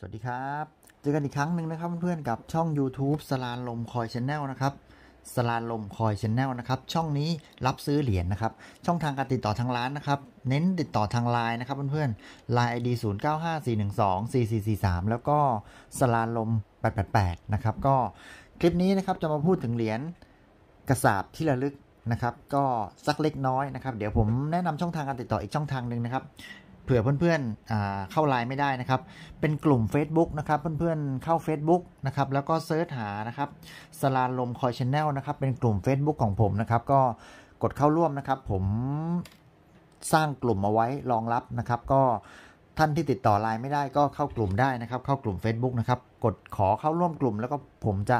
สวัสดีครับเจอกันอีกครั้งหนึ่งนะครับเพื่อนๆกับช่อง YouTube สลานลมคอยชแนลนะครับสลานลมคอยชแนลนะครับช่องนี้รับซื้อเหรียญนะครับช่องทางการติดต่อทางร้านนะครับเน้นติดต่อทางไลน์นะครับเพื่อนๆไลน์ไอดีศูนย์เก้าห้าสี่หนึ่งสองสี่สี่สี่สามแล้วก็สลานลมแปดแปดแปดนะครับก็คลิปนี้นะครับจะมาพูดถึงเหรียญกระสาบที่ระลึกนะครับก็สักเล็กน้อยนะครับเดี๋ยวผมแนะนำช่องทางการติดต่ออีกช่องทางหนึ่งนะครับผื่อเพื่อนๆเข้าไลน์ไม่ได้นะครับ เป็นกลุ่ม Facebook นะครับ เพื่อนๆเข้า Facebook นะครับ แล้วก็เซิร์ชหานะครับ สลาลมคอยชแนลนะครับ เป็นกลุ่ม Facebook ของผมนะครับ ก็กดเข้าร่วมนะครับ ผมสร้างกลุ่ม เอาไว้รองรับนะครับ ก็ท่านที่ติดต่อไลน์ไม่ได้ก็เข้ากลุ่มได้นะครับ เข้ากลุ่ม Facebook นะครับ กดขอเข้าร่วมกลุ่ม แล้วก็ผมจะ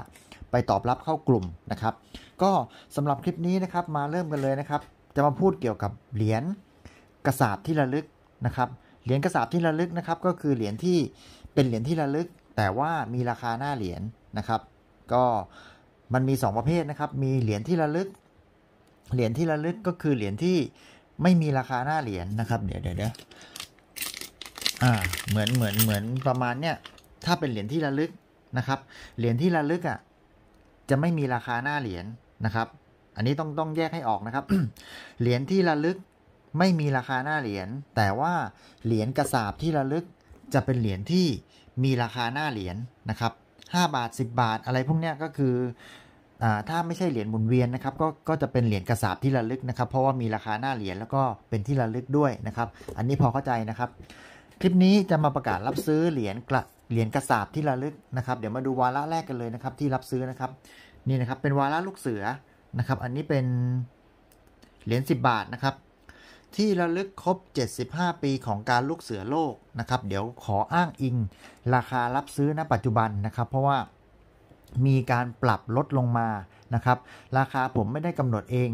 ไปตอบรับเข้ากลุ่มนะครับ ก็สำหรับคลิปนี้นะครับ มาเริ่มกันเลยนะครับ จะมาพูดเกี่ยวกับเหรียญกระสาบที่ระลึกนะครับเหรียญกระสาบที่ระลึกนะครับ ก็คือเหรียญที่เป็นเหรียญที่ระลึก แต่ว่ามีราคาหน้าเหรียญนะครับ ก็มันมี2ประเภทนะครับ มีเหรียญที่ระลึก เหรียญที่ระลึกก็คือเหรียญที่ไม่มีราคาหน้าเหรียญนะครับ เดี๋ยวเดี๋ยวเดี๋ยวอ่า เหมือนเหมือนเหมือนประมาณเนี้ยถ้าเป็นเหรียญที่ระลึกนะครับเหรียญที่ระลึกอ่ะ จะไม่มีราคาหน้าเหรียญนะครับ อันนี้ต้องต้องแยกให้ออกนะครับเหรียญที่ระลึกไม่มีราคาหน้าเหรียญ แต่ว่าเหรียญกระสาบที่ระลึกจะเป็นเหรียญที่มีราคาหน้าเหรียญนะครับ 5 บาท 10 บาท อะไรพวกเนี้ยก็คือ ถ้าไม่ใช่เหรียญหมุนเวียนนะครับ ก็ก็จะเป็นเหรียญกระสาบที่ระลึกนะครับ เพราะว่ามีราคาหน้าเหรียญ แล้วก็เป็นที่ระลึกด้วยนะครับ อันนี้พอเข้าใจนะครับ คลิปนี้จะมาประกาศรับซื้อเหรียญกระเหรียญกระสาบที่ระลึกนะครับ เดี๋ยวมาดูวาระแรกกันเลยนะครับ ที่รับซื้อนะครับ นี่นะครับเป็นวาระลูกเสือนะครับ อันนี้เป็นเหรียญ10 บาทนะครับที่ระลึกครบ 75 ปีของการลูกเสือโลกนะครับ เดี๋ยวขออ้างอิง ราคารับซื้อณ ปัจจุบันนะครับ เพราะว่ามีการปรับลดลงมานะครับ ราคาผมไม่ได้กำหนดเอง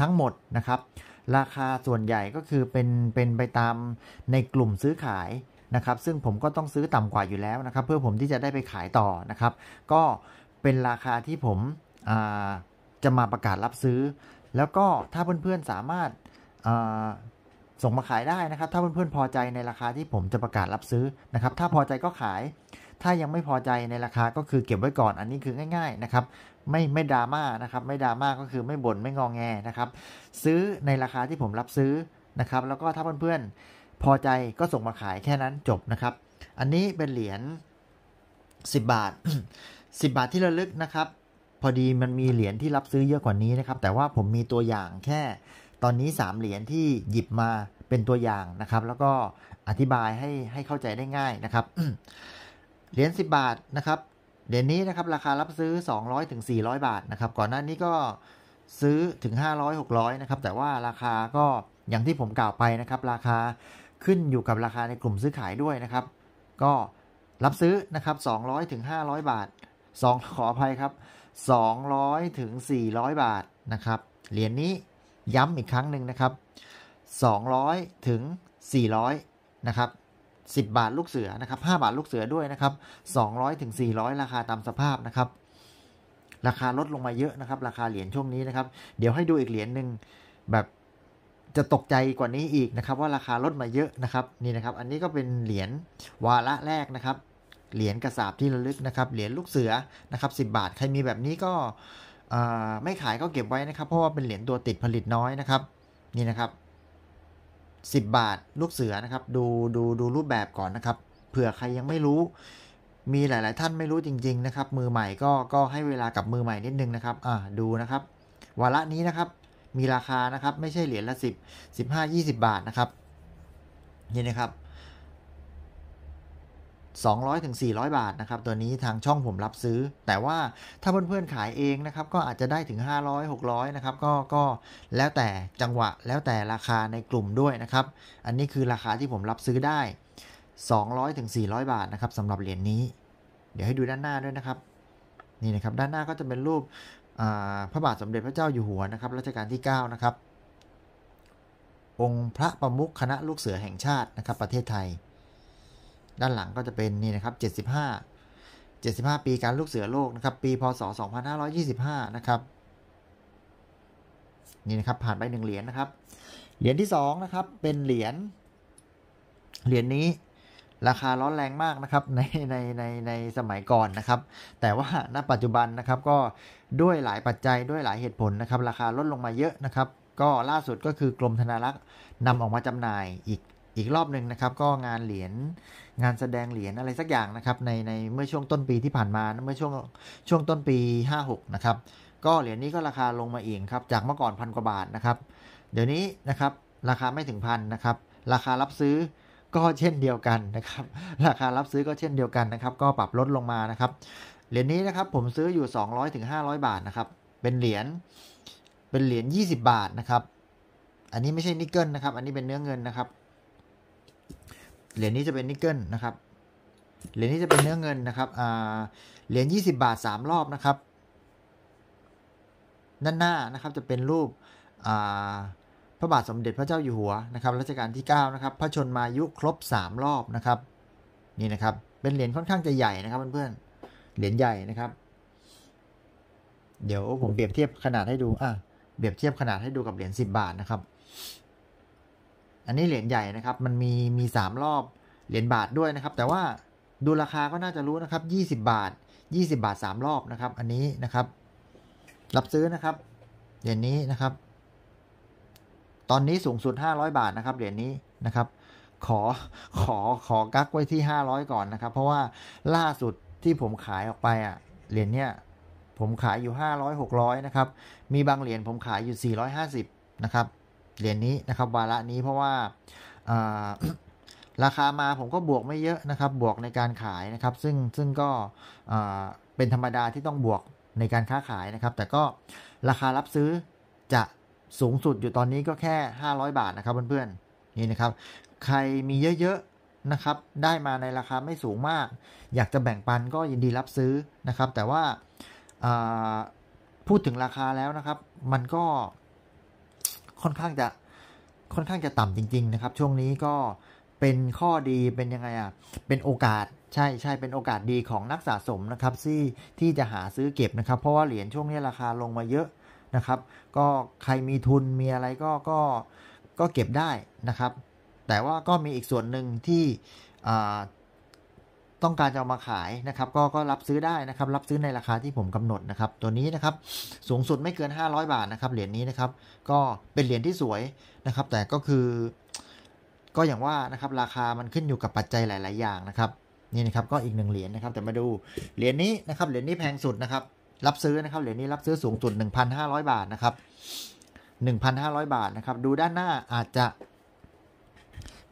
ทั้งหมดนะครับ ราคาส่วนใหญ่ก็คือเป็นเป็นไปตามในกลุ่มซื้อขายนะครับ ซึ่งผมก็ต้องซื้อต่ำกว่าอยู่แล้วนะครับเพื่อผมที่จะได้ไปขายต่อนะครับ ก็เป็นราคาที่ผมจะมาประกาศรับซื้อ แล้วก็ถ้าเพื่อนๆสามารถส่งมาขายได้นะครับ ถ้าเพื่อนๆ พอใจในราคาที่ผมจะประกาศรับซื้อนะครับ ถ้าพอใจก็ขาย ถ้ายังไม่พอใจในราคาก็คือเก็บไว้ก่อน อันนี้คือง่ายๆนะครับไม่ไม่ดราม่านะครับไม่ดราม่าก็คือไม่บน่นไม่งองแงนะครับ ซื้อในราคาที่ผมรับซื้อนะครับ แล้วก็ถ้าเพื่อนๆพอใจก็ส่งมาขายแค่นั้นจบนะครับ อันนี้เป็นเหรียญ10 บาท 10 บาทที่ระลึกนะครับ พอดีมันมีเหรียญที่รับซื้อเยอะกว่านี้นะครับแต่ว่าผมมีตัวอย่างแค่ตอนนี้ 3เหรียญที่หยิบมาเป็นตัวอย่างนะครับ แล้วก็อธิบายให้ให้เข้าใจได้ง่ายนะครับ เหรียญ 10 บาทนะครับ เหรียญนี้นะครับ ราคารับซื้อ 200ถึงสี่บาทนะครับ ก่อนหน้านี้ก็ซื้อถึง 500้อยนะครับ แต่ว่าราคาก็อย่างที่ผมกล่าวไปนะครับ ราคาขึ้นอยู่กับราคาในกลุ่มซื้อขายด้วยนะครับ ก็รับซื้อนะครับ200ถึง500 บาท 2ขออภัยครับ 200 ถึง 400 บาทนะครับเหรียญนี้ย้ำอีกครั้งหนึ่งนะครับ200ถึง400นะครับ10บาทลูกเสือนะครับ5บาทลูกเสือด้วยนะครับ200ถึง400ราคาตามสภาพนะครับ ราคาลดลงมาเยอะนะครับ ราคาเหรียญช่วงนี้นะครับ เดี๋ยวให้ดูอีกเหรียญหนึ่งแบบจะตกใจกว่านี้อีกนะครับ ว่าราคาลดมาเยอะนะครับ นี่นะครับ อันนี้ก็เป็นเหรียญวาระแรกนะครับ เหรียญกระสาบที่ระลึกนะครับ เหรียญลูกเสือนะครับ10 บาทใครมีแบบนี้ก็ไม่ขายก็เก็บไว้นะครับ เพราะว่าเป็นเหรียญตัวติดผลิตน้อยนะครับ นี่นะครับ 10 บาทลูกเสือนะครับ ดูดูดูรูปแบบก่อนนะครับเผื่อใครยังไม่รู้ มีหลายๆท่านไม่รู้จริงๆ นะครับ มือใหม่ก็ก็ให้เวลากับมือใหม่นิดนึงนะครับอ่าดูนะครับวาระนี้นะครับ มีราคานะครับไม่ใช่เหรียญละ10 15 20 บาทนะครับนี่นะครับ200-400 ถึง 400 บาท นะครับตัวนี้ทางช่องผมรับซื้อ แต่ว่าถ้าเพื่อนๆ ขายเองนะครับก็อาจจะได้ถึง 500 600นะครับก็ก็แล้วแต่จังหวะแล้วแต่ราคาในกลุ่มด้วยนะครับ อันนี้คือราคาที่ผมรับซื้อได้ 2 0 0 0 0ถึง400 บาทนะครับสำหรับเหรียญนนี้ เดี๋ยวให้ดูด้านหน้าด้วยนะครับ นี่นะครับด้านหน้าก็จะเป็นรูปพระบาทสมเด็จพระเจ้าอยู่หัวนะครับรัชกาลที่9นะครับองค์พระประมุขคณะลูกเสือแห่งชาตินะครับประเทศไทยด้านหลังก็จะเป็นนี่นะครับ 75 75 ปีการลูกเสือโลกนะครับ ปี พศ 2525 นะครับ นี่นะครับ ผ่านไปหนึ่งเหรียญนนะครับ เหรียญที่ 2 นะครับ เป็นเหรียญ เหรียญนี้ราคาร้อนแรงมากนะครับในในในในสมัยก่อนนะครับ แต่ว่าณปัจจุบันนะครับก็ด้วยหลายปัจจัยด้วยหลายเหตุผลนะครับ ราคาลดลงมาเยอะนะครับ ก็ล่าสุดก็คือกรมธนารักษ์นำออกมาจำหน่ายอีกอีกรอบหนึ่งนะครับก็งานเหรียญงานแสดงเหรียญอะไรสักอย่างนะครับในในเมื่อช่วงต้นปีที่ผ่านมาเมื่อช่วงช่วงต้นปี 56 นะครับ ก็เหรียญนี้ก็ราคาลงมาเองครับ จากเมื่อก่อนพันกว่าบาทนะครับ เดี๋ยวนี้นะครับราคาไม่ถึงพันนะครับ ราคารับซื้อก็เช่นเดียวกันนะครับ ราคารับซื้อก็เช่นเดียวกันนะครับ ก็ปรับลดลงมานะครับ เหรียญนี้นะครับผมซื้ออยู่ 2 0 0ร้อถึงห้บาทนะครับเป็นเหรียญเป็นเหรียญ20 บาทนะครับ อันนี้ไม่ใช่นิกเกิลนะครับอันนี้เป็นเนื้อเงินนะครับเหรียญนี้จะเป็นนิกเกิลนะครับ เหรียญนี้จะเป็นเนื้อเงินนะครับเหรียญ20 บาท 3 รอบนะครับ ด้านหน้านะครับจะเป็นรูปพระบาทสมเด็จพระเจ้าอยู่หัวนะครับรัชกาลที่9นะครับพระชนมายุครบ3รอบนะครับนี่นะครับ เป็นเหรียญค่อนข้างจะใหญ่นะครับเพื่อนๆ เหรียญใหญ่นะครับ เดี๋ยวผมเปรียบเทียบขนาดให้ดูอ่ะเปรียบเทียบขนาดให้ดูกับเหรียญ10 บาทนะครับอันนี้เหรียญใหญ่นะครับ มันมีมี3รอบ เหรียญบาทด้วยนะครับ แต่ว่าดูราคาก็น่าจะรู้นะครับ 20 บาท 20 บาท 3 รอบนะครับ อันนี้นะครับ รับซื้อนะครับ เหรียญนี้นะครับ ตอนนี้สูงสุด 500 บาทนะครับ เหรียญนี้นะครับ ขอขอขอกักไว้ที่ 500 ก่อนนะครับ เพราะว่าล่าสุดที่ผมขายออกไปอ่ะ เหรียญเนี้ยผมขายอยู่ 500 600นะครับ มีบางเหรียญผมขายอยู่450นะครับเหรียญนนี้นะครับวาระนี้เพราะว่าราคามาผมก็บวกไม่เยอะนะครับ บวกในการขายนะครับ ซึ่งซึ่งก็เป็นธรรมดาที่ต้องบวกในการค้าขายนะครับ แต่ก็ราคารับซื้อจะสูงสุดอยู่ตอนนี้ก็แค่ 500 บาทนะครับเพื่อนๆนี่นะครับใครมีเยอะๆนะครับได้มาในราคาไม่สูงมาก อยากจะแบ่งปันก็ยินดีรับซื้อนะครับแต่ว่าพูดถึงราคาแล้วนะครับมันก็ค่อนข้างจะค่อนข้างจะต่ำจริง ๆ นะครับ ช่วงนี้ก็เป็นข้อดีเป็นยังไงอ่ะเป็นโอกาสใช่ใช่เป็นโอกาสดีของนักสะสมนะครับที่ที่จะหาซื้อเก็บนะครับเพราะว่าเหรียญช่วงนี้ราคาลงมาเยอะนะครับ ก็ใครมีทุนมีอะไรก็ก็ก็เก็บได้นะครับ แต่ว่าก็มีอีกส่วนหนึ่งที่ต้องการจะเอามาขายนะครับก็ก็รับซื้อได้นะครับ รับซื้อในราคาที่ผมกำหนดนะครับ ตัวนี้นะครับ สูงสุดไม่เกิน 500 บาทนะครับ เหรียญนี้นะครับ ก็เป็นเหรียญที่สวยนะครับ แต่ก็คือ ก็อย่างว่านะครับ ราคามันขึ้นอยู่กับปัจจัยหลาย ๆ อย่างนะครับ นี่นะครับก็อีกหนึ่งเหรียญนะครับ แต่มาดูเหรียญนี้นะครับเหรียญนี้แพงสุดนะครับ รับซื้อนะครับเหรียญนี้รับซื้อสูงสุด 1,500 บาทนะครับ 1,500 บาทนะครับ ดูด้านหน้าอาจจะ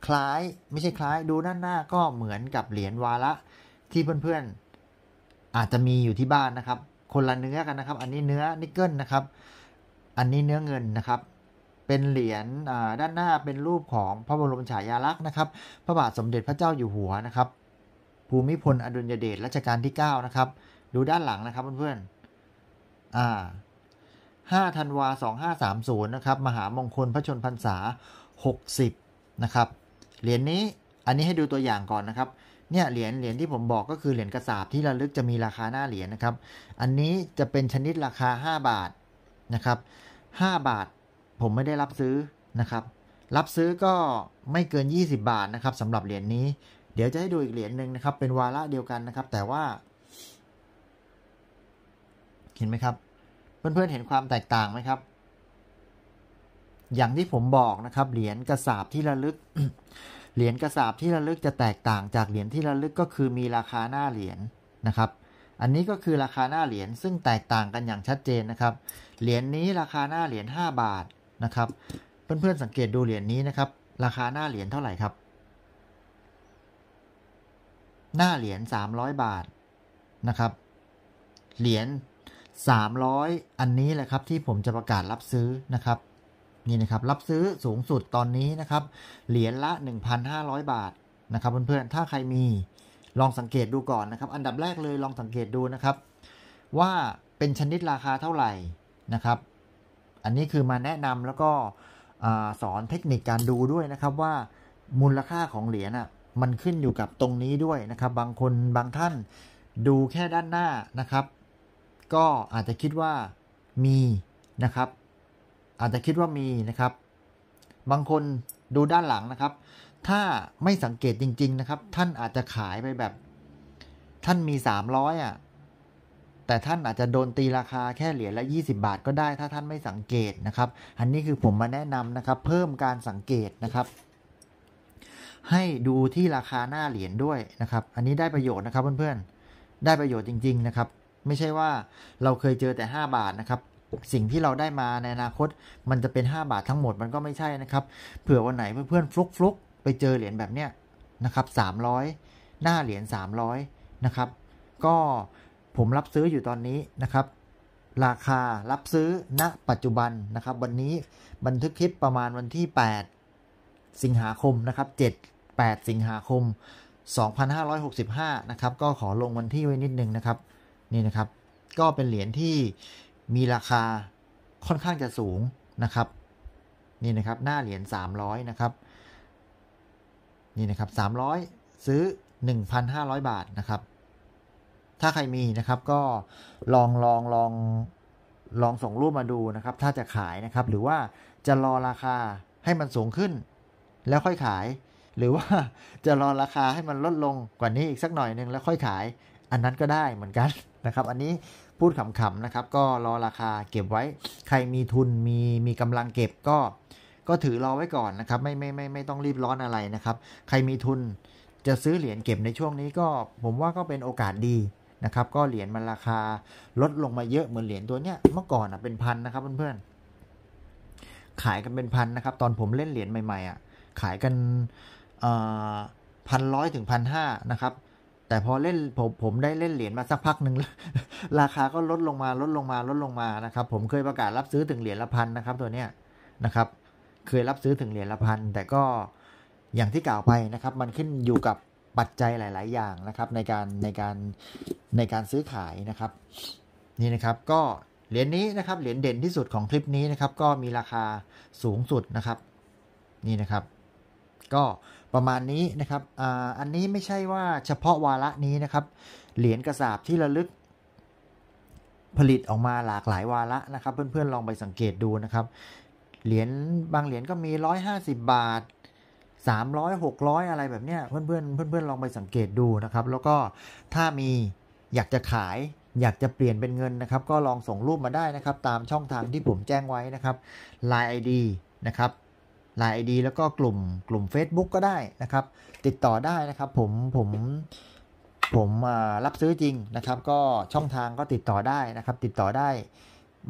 คล้ายไม่ใช่คล้ายดูด้านหน้าก็เหมือนกับเหรียญวาระ ที่เพื่อนๆ อาจจะมีอยู่ที่บ้านนะครับ คนละเนื้อกันนะครับ อันนี้เนื้อนิกเกิลนะครับ อันนี้เนื้อเงินนะครับ เป็นเหรียญด้านหน้าเป็นรูปของพระบรมฉายาลักษณ์นะครับ พระบาทสมเด็จพระเจ้าอยู่หัวนะครับ ภูมิพลอดุลยเดชรัชกาลที่ 9 นะครับ ดูด้านหลังนะครับเพื่อนๆอ่า5ธันวา2530นะครับมหามงคลพระชนพรรษา60นะครับเหรียญนี้ อันนี้ให้ดูตัวอย่างก่อนนะครับ เนี่ยเหรียญเหรียญที่ผมบอกก็คือเหรียญกระสาบที่ระลึกจะมีราคาหน้าเหรียญนะครับ อันนี้จะเป็นชนิดราคา5บาทนะครับ5บาทผมไม่ได้รับซื้อนะครับ รับซื้อก็ไม่เกิน20บาทนะครับสำหรับเหรียญนนี้ เดี๋ยวจะให้ดูอีกเหรียญหนึ่งนะครับ เป็นวาระเดียวกันนะครับ แต่ว่าเห็นไหมครับเพื่อนๆเห็นความแตกต่างไหมครับอย่างที่ผมบอกนะครับเหรียญกระสาบที่ระลึกเหรียญกระสาบที่ระลึกจะแตกต่างจากเหรียญที่ระลึกก็คือมีราคาหน้าเหรียญนะครับ อันนี้ก็คือราคาหน้าเหรียญซึ่งแตกต่างกันอย่างชัดเจนนะครับเหรียญนนี้ราคาหน้าเหรียญ5บาทนะครับ เพื่อนๆสังเกตดูเหรียญนนี้นะครับ ราคาหน้าเหรียญเท่าไหร่ครับ หน้าเหรียญ300 บาทนะครับเหรียญ300 อันนี้แหละครับที่ผมจะประกาศรับซื้อนะครับนี่นะครับรับซื้อสูงสุดตอนนี้นะครับ เหรียญละ 1,500 บาทนะครับเพื่อนๆถ้าใครมีลองสังเกตดูก่อนนะครับ อันดับแรกเลยลองสังเกตดูนะครับ ว่าเป็นชนิดราคาเท่าไหร่นะครับ อันนี้คือมาแนะนำแล้วก็สอนเทคนิคการดูด้วยนะครับว่ามูลค่าของเหรียญอ่ะมันขึ้นอยู่กับตรงนี้ด้วยนะครับ บางคนบางท่านดูแค่ด้านหน้านะครับ ก็อาจจะคิดว่ามีนะครับอาจจะคิดว่ามีนะครับ บางคนดูด้านหลังนะครับ ถ้าไม่สังเกตจริง ๆ นะครับ ท่านอาจจะขายไปแบบ ท่านมีสามร้อยอ่ะแต่ท่านอาจจะโดนตีราคาแค่เหรียญละ20 บาทก็ได้ ถ้าท่านไม่สังเกตนะครับ อันนี้คือผมมาแนะนำนะครับ เพิ่มการสังเกตนะครับ ให้ดูที่ราคาหน้าเหรียญด้วยนะครับ อันนี้ได้ประโยชน์นะครับเพื่อนๆ ได้ประโยชน์จริงๆนะครับ ไม่ใช่ว่าเราเคยเจอแต่5บาทนะครับสิ่งที่เราได้มาในอนาคต มันจะเป็น 5 บาททั้งหมดมันก็ไม่ใช่นะครับ เผื่อวันไหนเพื่อนๆฟลุกฟลุกไปเจอเหรียญแบบเนี้ยนะครับ300หน้าเหรียญ 300นะครับ ก็ผมรับซื้ออยู่ตอนนี้นะครับ ราคารับซื้อณปัจจุบันนะครับ วันนี้บันทึกคลิปประมาณวันที่ 8 สิงหาคมนะครับ7 8สิงหาคม2565นะครับ ก็ขอลงวันที่ไว้นิดนึงนะครับนี่นะครับ ก็เป็นเหรียญที่มีราคาค่อนข้างจะสูงนะครับ นี่นะครับ หน้าเหรียญ300นะครับ นี่นะครับ300ซื้อ1,500บาทนะครับ ถ้าใครมีนะครับก็ลองลองลองลอง ส่งรูปมาดูนะครับ ถ้าจะขายนะครับ หรือว่าจะรอราคาให้มันสูงขึ้น แล้วค่อยขาย หรือว่าจะรอราคาให้มันลดลงกว่านี้อีกสักหน่อยนึงแล้วค่อยขายอันนั้นก็ได้เหมือนกันนะครับ อันนี้พูดขำๆนะครับ ก็รอราคาเก็บไว้ ใครมีทุนมีมีกำลังเก็บก็ ก็ถือรอไว้ก่อนนะครับ ไม่ไม่ไมไม่ไม่ต้องรีบร้อนอะไรนะครับ ใครมีทุนจะซื้อเหรียญเก็บในช่วงนี้ก็ผมว่าก็เป็นโอกาสดีนะครับ ก็เหรียญมันราคาลดลงมาเยอะเหมือนเหรียญตัวเนี้ยเมื่อก่อนอ่ะเป็นพันนะครับเพื่อนๆ ขายกันเป็นพันนะครับ ตอนผมเล่นเหรียญใหม่ๆอ่ะขายกันพันร้อยถึงพันห้านะครับแต่พอเล่นผมผมได้เล่นเหรียญมาสักพักหนึ่งราคาก็ลดลงมาลดลงมาลดลงมานะครับ ผมเคยประกาศรับซื้อถึงเหรียญละพันนะครับ ตัวเนี้ยนะครับ เคยรับซื้อถึงเหรียญละพันแต่ก็อย่างที่กล่าวไปนะครับ มันขึ้นอยู่กับปัจจัยหลาย ๆ อย่างนะครับ ในการในการในการซื้อขายนะครับ นี่นะครับ ก็เหรียญนี้นะครับ เหรียญเด่นที่สุดของคลิปนี้นะครับ ก็มีราคาสูงสุดนะครับ นี่นะครับก็ประมาณนี้นะครับออันนี้ไม่ใช่ว่าเฉพาะวาระนี้นะครับ เหรียญกระสาบที่ระลึก ผลิตออกมาหลากหลายวาระนะครับ เพื่อนๆลองไปสังเกตดูนะครับ เหรียญบางเหรียญก็มี 150 บาท 300 600 อะไรแบบเนี้ยเพื่อนๆเพื่อนๆลองไปสังเกตดูนะครับ แล้วก็ถ้ามีอยากจะขาย อยากจะเปลี่ยนเป็นเงินนะครับ ก็ลองส่งรูปมาได้นะครับ ตามช่องทางที่ผมแจ้งไว้นะครับ Line ID นะครับลายไอดีแล้วก็กลุ่มกลุ่ม Facebook ก็ได้นะครับติดต่อได้นะครับผมผมผมรับซื้อจริงนะครับ ก็ช่องทางก็ติดต่อได้นะครับติดต่อได้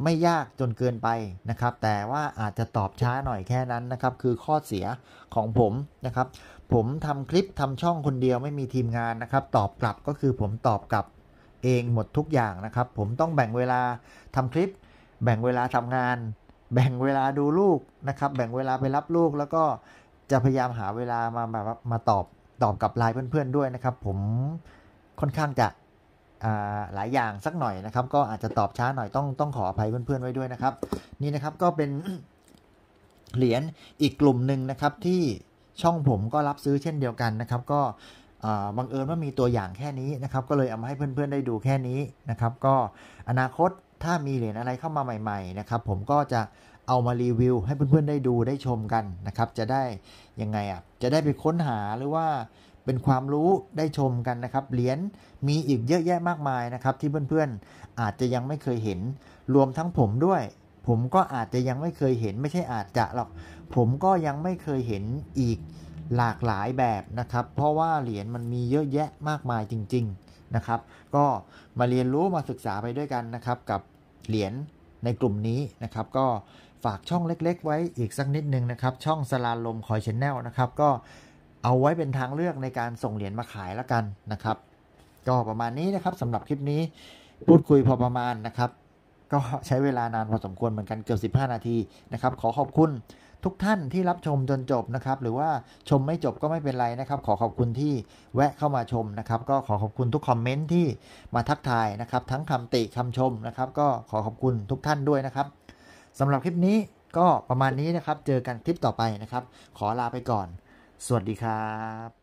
ไม่ยากจนเกินไปนะครับแต่ว่าอาจจะตอบช้าหน่อยแค่นั้นนะครับคือข้อเสียของผมนะครับผมทำคลิปทำช่องคนเดียวไม่มีทีมงานนะครับ ตอบกลับก็คือผมตอบกลับเองหมดทุกอย่างนะครับ ผมต้องแบ่งเวลาทำคลิป แบ่งเวลาทำงานแบ่งเวลาดูลูกนะครับแบ่งเวลาไปรับลูก แล้วก็จะพยายามหาเวลามาแบบมาตอบตอบกับไลน์เพื่อน ๆด้วยนะครับ ผมค่อนข้างจะหลายอย่างสักหน่อยนะครับ ก็อาจจะตอบช้าหน่อยต้องต้องขออภัยเพื่อนๆไว้ด้วยนะครับ นี่นะครับก็เป็นเหรียญอีกกลุ่มหนึ่งนะครับที่ช่องผมก็รับซื้อเช่นเดียวกันนะครับ ก็บังเอิญว่ามีตัวอย่างแค่นี้นะครับ ก็เลยเอามาให้เพื่อน ๆได้ดูแค่นี้นะครับ ก็อนาคตถ้ามีเหรียญอะไรเข้ามาใหม่ๆนะครับ ผมก็จะเอามารีวิวให้เพื่อนๆได้ดูได้ชมกันนะครับ จะได้ยังไงอ่ะจะได้ไปค้นหาหรือว่าเป็นความรู้ได้ชมกันนะครับ เหรียญมีอีกเยอะแยะมากมายนะครับ ที่เพื่อนๆอาจจะยังไม่เคยเห็นรวมทั้งผมด้วย ผมก็อาจจะยังไม่เคยเห็นไม่ใช่อาจจะหรอก ผมก็ยังไม่เคยเห็นอีกหลากหลายแบบนะครับ เพราะว่าเหรียญมันมีเยอะแยะมากมายจริง ๆนะครับ ก็มาเรียนรู้มาศึกษาไปด้วยกันนะครับกับเหรียญในกลุ่มนี้นะครับก็ฝากช่องเล็กๆ ไว้อีกสักนิดนึงนะครับช่องสลาลมคอยชแนลนะครับก็เอาไว้เป็นทางเลือกในการส่งเหรียญมาขายแล้วกันนะครับก็ประมาณนี้นะครับสำหรับคลิปนี้พูดคุยพอประมาณนะครับก็ใช้เวลานานพอสมควรเหมือนกัน เกือบ15 นาทีนะครับขอขอบคุณทุกท่านที่รับชมจนจบนะครับ หรือว่าชมไม่จบก็ไม่เป็นไรนะครับ ขอขอบคุณที่แวะเข้ามาชมนะครับ ก็ขอขอบคุณทุกคอมเมนต์ที่มาทักทายนะครับ ทั้งคำติคำชมนะครับ ก็ขอขอบคุณทุกท่านด้วยนะครับ สำหรับคลิปนี้ก็ประมาณนี้นะครับ เจอกันคลิปต่อไปนะครับ ขอลาไปก่อนสวัสดีครับ